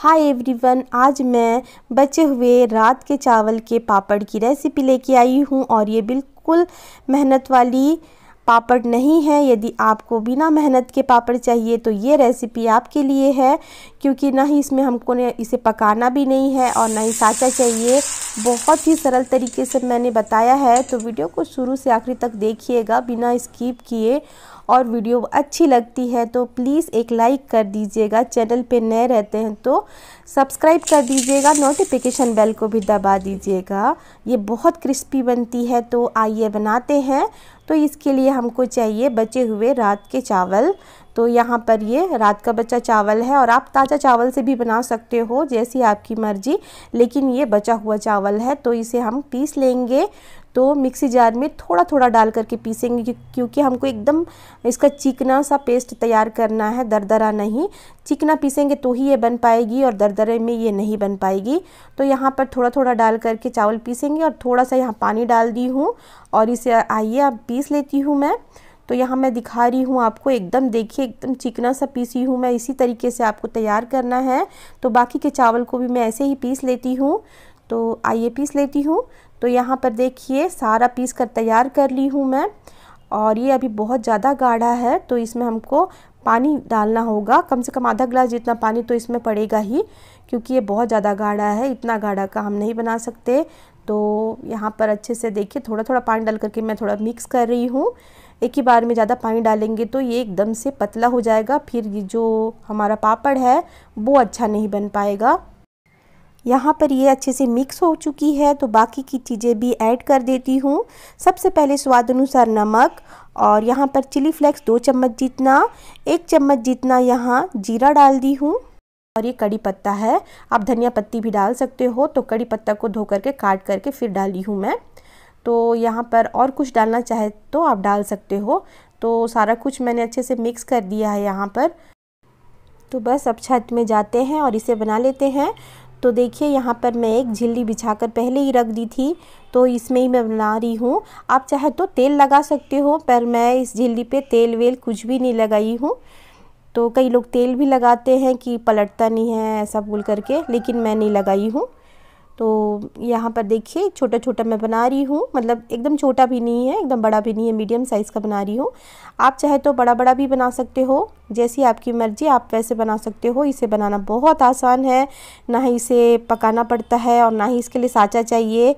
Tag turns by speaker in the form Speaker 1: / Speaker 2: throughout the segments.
Speaker 1: hi everyone आज मैं बचे हुए रात के चावल के पापड़ की रेसिपी लेके आई हूँ और ये बिल्कुल मेहनत वाली पापड़ नहीं है यदि आपको बिना मेहनत के पापड़ चाहिए तो ये रेसिपी आपके लिए है क्योंकि ना ही इसमें हमको ने इसे पकाना भी नहीं है और ना ही साँचा चाहिए बहुत ही सरल तरीके से मैंने बताया है तो वीडियो को शुरू से आखिरी तक देखिएगा बिना स्किप किए और वीडियो अच्छी लगती है तो प्लीज़ एक लाइक कर दीजिएगा चैनल पे नए रहते हैं तो सब्सक्राइब कर दीजिएगा नोटिफिकेशन बेल को भी दबा दीजिएगा ये बहुत क्रिस्पी बनती है तो आइए बनाते हैं तो इसके लिए हमको चाहिए बचे हुए रात के चावल तो यहाँ पर ये रात का बचा चावल है और आप ताज़ा चावल से भी बना सकते हो जैसी आपकी मर्ज़ी लेकिन ये बचा हुआ चावल है तो इसे हम पीस लेंगे तो मिक्सी जार में थोड़ा थोड़ा डाल करके पीसेंगे क्योंकि हमको एकदम इसका चिकना सा पेस्ट तैयार करना है दरदरा नहीं चिकना पीसेंगे तो ही ये बन पाएगी और दरदरे में ये नहीं बन पाएगी तो यहाँ पर थोड़ा थोड़ा डाल करके चावल पीसेंगे और थोड़ा सा यहाँ पानी डाल दी हूँ और इसे आइए अब पीस लेती हूँ मैं तो यहाँ मैं दिखा रही हूँ आपको एकदम देखिए एकदम चिकना सा पीसी हूँ मैं इसी तरीके से आपको तैयार करना है तो बाकी के चावल को भी मैं ऐसे ही पीस लेती हूँ तो आइए पीस लेती हूँ तो यहाँ पर देखिए सारा पीस कर तैयार कर ली हूँ मैं और ये अभी बहुत ज़्यादा गाढ़ा है तो इसमें हमको पानी डालना होगा कम से कम आधा गिलास जितना पानी तो इसमें पड़ेगा ही क्योंकि ये बहुत ज़्यादा गाढ़ा है इतना गाढ़ा का हम नहीं बना सकते तो यहाँ पर अच्छे से देखिए थोड़ा थोड़ा पानी डाल करके मैं थोड़ा मिक्स कर रही हूँ एक ही बार में ज़्यादा पानी डालेंगे तो ये एकदम से पतला हो जाएगा फिर ये जो हमारा पापड़ है वो अच्छा नहीं बन पाएगा यहाँ पर ये अच्छे से मिक्स हो चुकी है तो बाकी की चीज़ें भी ऐड कर देती हूँ सबसे पहले स्वाद अनुसार नमक और यहाँ पर चिली फ्लेक्स दो चम्मच जितना एक चम्मच जितना यहाँ जीरा डाल दी हूँ और ये कड़ी पत्ता है आप धनिया पत्ती भी डाल सकते हो तो कड़ी पत्ता को धो करके काट करके फिर डाली हूँ मैं तो यहाँ पर और कुछ डालना चाहे तो आप डाल सकते हो तो सारा कुछ मैंने अच्छे से मिक्स कर दिया है यहाँ पर तो बस अब छत में जाते हैं और इसे बना लेते हैं तो देखिए यहाँ पर मैं एक झिल्ली बिछाकर पहले ही रख दी थी तो इसमें ही मैं बना रही हूँ आप चाहे तो तेल लगा सकते हो पर मैं इस झिल्ली पे तेल वेल कुछ भी नहीं लगाई हूँ तो कई लोग तेल भी लगाते हैं कि पलटता नहीं है ऐसा बोल करके लेकिन मैं नहीं लगाई हूँ तो यहाँ पर देखिए छोटा छोटा मैं बना रही हूँ मतलब एकदम छोटा भी नहीं है एकदम बड़ा भी नहीं है मीडियम साइज़ का बना रही हूँ आप चाहे तो बड़ा बड़ा भी बना सकते हो जैसी आपकी मर्ज़ी आप वैसे बना सकते हो इसे बनाना बहुत आसान है ना ही इसे पकाना पड़ता है और ना ही इसके लिए साँचा चाहिए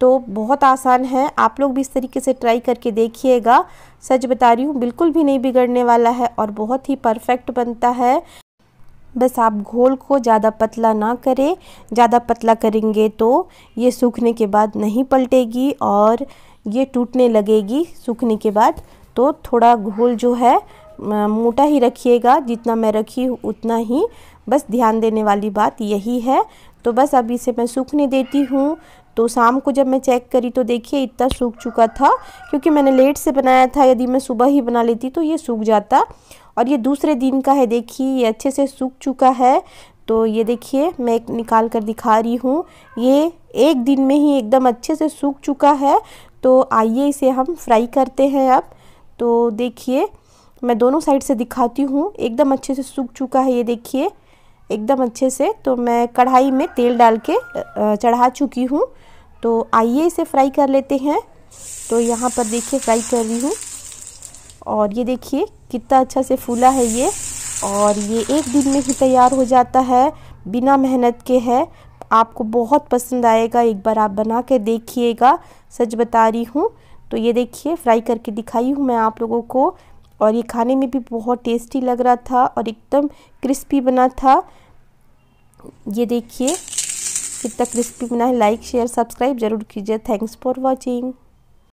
Speaker 1: तो बहुत आसान है आप लोग भी इस तरीके से ट्राई करके देखिएगा सच बता रही हूँ बिल्कुल भी नहीं बिगड़ने वाला है और बहुत ही परफेक्ट बनता है बस आप घोल को ज़्यादा पतला ना करें ज़्यादा पतला करेंगे तो ये सूखने के बाद नहीं पलटेगी और ये टूटने लगेगी सूखने के बाद तो थोड़ा घोल जो है मोटा ही रखिएगा जितना मैं रखी हूँ उतना ही बस ध्यान देने वाली बात यही है तो बस अब इसे मैं सूखने देती हूँ तो शाम को जब मैं चेक करी तो देखिए इतना सूख चुका था क्योंकि मैंने लेट से बनाया था यदि मैं सुबह ही बना लेती तो ये सूख जाता और ये दूसरे दिन का है देखिए ये अच्छे से सूख चुका है तो ये देखिए मैं एक निकाल कर दिखा रही हूँ ये एक दिन में ही एकदम अच्छे से सूख चुका है तो आइए इसे हम फ्राई करते हैं अब तो देखिए मैं दोनों साइड से दिखाती हूँ एकदम अच्छे से सूख चुका है ये देखिए एकदम अच्छे से तो मैं कढ़ाई में तेल डाल के चढ़ा चुकी हूँ तो आइए इसे फ्राई कर लेते हैं तो यहाँ पर देखिए फ्राई कर रही हूँ और ये देखिए कितना अच्छा से फूला है ये और ये एक दिन में ही तैयार हो जाता है बिना मेहनत के है आपको बहुत पसंद आएगा एक बार आप बना के देखिएगा सच बता रही हूँ तो ये देखिए फ्राई करके दिखाई हूँ मैं आप लोगों को और ये खाने में भी बहुत टेस्टी लग रहा था और एकदम क्रिस्पी बना था ये देखिए कितना क्रिस्पी बना है लाइक शेयर सब्सक्राइब जरूर कीजिए थैंक्स फॉर वॉचिंग